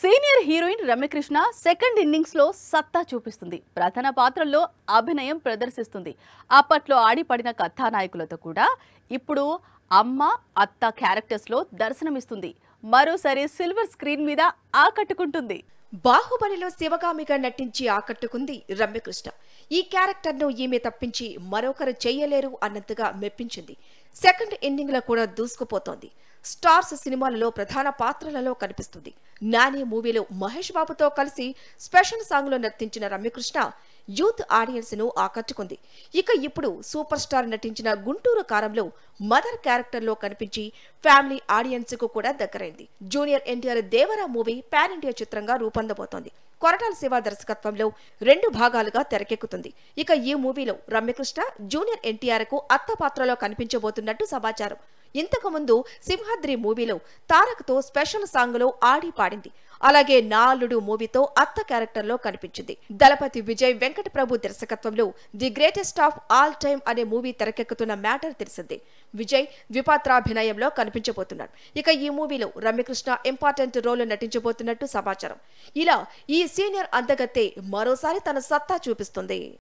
senior heroine Ramyakrishna second ఇన్నింగ్స్లో సత్తా చూపిస్తుంది ప్రధాన పాత్రల్లో అభినయం ప్రదర్శిస్తుంది అప్పట్లో ఆడిపడిన కథానాయకులతో కూడా ఇప్పుడు అమ్మ అత్త క్యారెక్టర్స్లో దర్శనమిస్తుంది మరోసారి సిల్వర్ స్క్రీన్ మీద ఆకట్టుకుంటుంది బాహుబలిలో శివగామిగా నటించి ఆకట్టుకుంది రమ్యకృష్ణ ఈ క్యారెక్టర్ను ఈమె తప్పించి మరొకరు చేయలేరు అన్నట్టుగా మెప్పించింది సెకండ్ ఇన్నింగ్లో కూడా దూసుకుపోతోంది స్టార్స్ సినిమాలలో ప్రధాన పాత్రలలో కనిపిస్తుంది నాని మూవీలో మహేష్ బాబుతో కలిసి స్పెషల్ సాంగ్లో నర్తించిన రమ్యకృష్ణ యూత్ ఆడియన్స్ను ఆకట్టుకుంది ఇక ఇప్పుడు సూపర్ స్టార్ నటించిన గుంటూరు కారంలో మదర్ క్యారెక్టర్లో కనిపించి ఫ్యామిలీ ఆడియన్స్కు కూడా దగ్గరైంది junior NTR Devara movie pan India చిత్రంగా రూపొందబోతోంది కొరటాల శివ దర్శకత్వంలో రెండు భాగాలుగా తెరకెక్కుతుంది ఇక ఈ మూవీలో రమ్యకృష్ణ జూనియర్ ఎన్టీఆర్ కు అత్త పాత్రలో కనిపించబోతున్నట్టు సమాచారం ఇంతకుముందు సింహాద్రి మూవీలో తారక్తో స్పెషల్ సాంగ్లో ఆడి పాడింది అలాగే నాలుడు మూవీతో అత్త క్యారెక్టర్లో కనిపించింది దళపతి విజయ్ వెంకట ప్రభు దర్శకత్వంలో the greatest of all time అనే మూవీ తెరకెక్కుతున్న మ్యాటర్ తెలిసింది విజయ్ ద్విపాత్రాభినయంలో కనిపించబోతున్నాడు ఇక ఈ మూవీలో రమ్యకృష్ణ ఇంపార్టెంట్ రోల్ నటించబోతున్నట్టు సమాచారం ఇలా ఈ సీనియర్ అంతగత్తే మరోసారి తన సత్తా చూపిస్తుంది